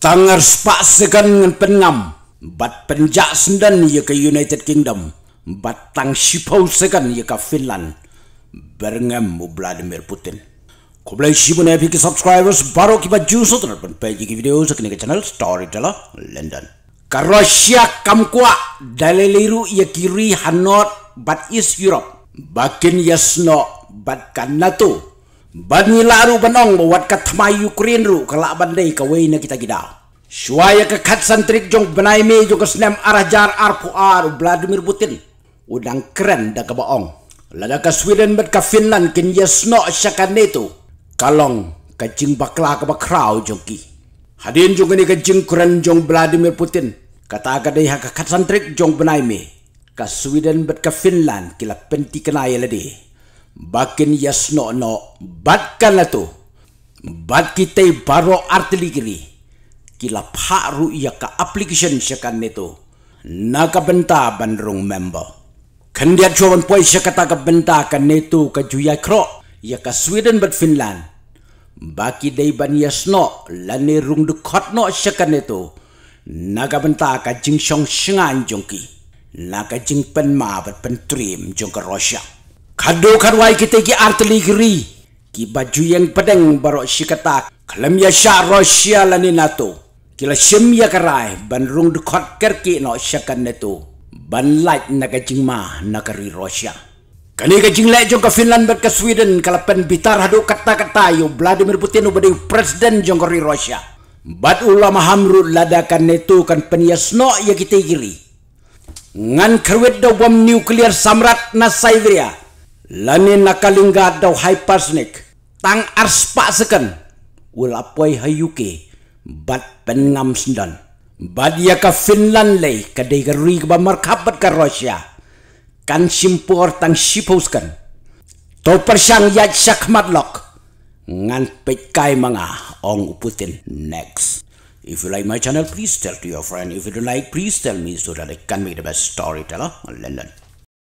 Tangar spak segan ngan pengam. Bat penjak sendan ia ke United Kingdom. bat tang sipau segan ia ke Finland. mu Vladimir Putin. Kublai Shibu ne ke subscribers baru kiba juice ter page video sekini ke channel Storyteller London. Karosya kamkua kamkwa liru ia kiri hanot bat East Europe. Bakin yasno bat kanato. Bani laru buat kat katmai Ukraine ru kalak bandai ka kita gidau. Shuaya ke kat santrik jong benai me jong kesnem arajar arpu ar Vladimir Putin. Udang keren dah Lada baong. Laga ka Sweden bet ke Finland kin yesno syakan itu. Kalong ka jing bakla ke bakrau jong ki. Hadin jong ini ka jing keren jong Vladimir Putin. Kata ka dai ke kat santrik jong benai me. Ka Sweden bet ke Finland kila penti kenai lede bakin yasno no bat tu bat kita baro artiligiri kila paru iya ka application syakan naga benta bandrong member poi jawan poy syakata benta kan ka juya kro iya ka Sweden bat Finland baki day ban yasno lani rung dukot no syakan naga benta ka Jingsong syengan jongki nakajing penma bat pentrim jong ka rosyak Kado wai kita ki artli giri. Ki baju yang pedeng barok shikata. Kalam ya sya rosya lani nato. Kila shim ya karai ban rung dukot kerki no syakan nato. Ban light naga jingma nakari rosya. Kani ka jingle jong ka Finland bat Sweden kalapan bitar hado kata-kata yo Vladimir Putin ubadi presiden jong kari Russia. Bat ulama hamrud ladakan netu kan no ya kita giri. Ngan kerwet da bom nuklir samrat na Siberia lani nakalingga daw hypersonic tang arspa seken ulapoi hayuke bat pengam sendan Badia ya ka finland lei ka ka rig ba markabat ka russia kan simpor tang shipuskan to persang yat shakmat lok ngan pekai manga ong uputin next if you like my channel please tell to your friend if you don't like please tell me so that i can make the best storyteller london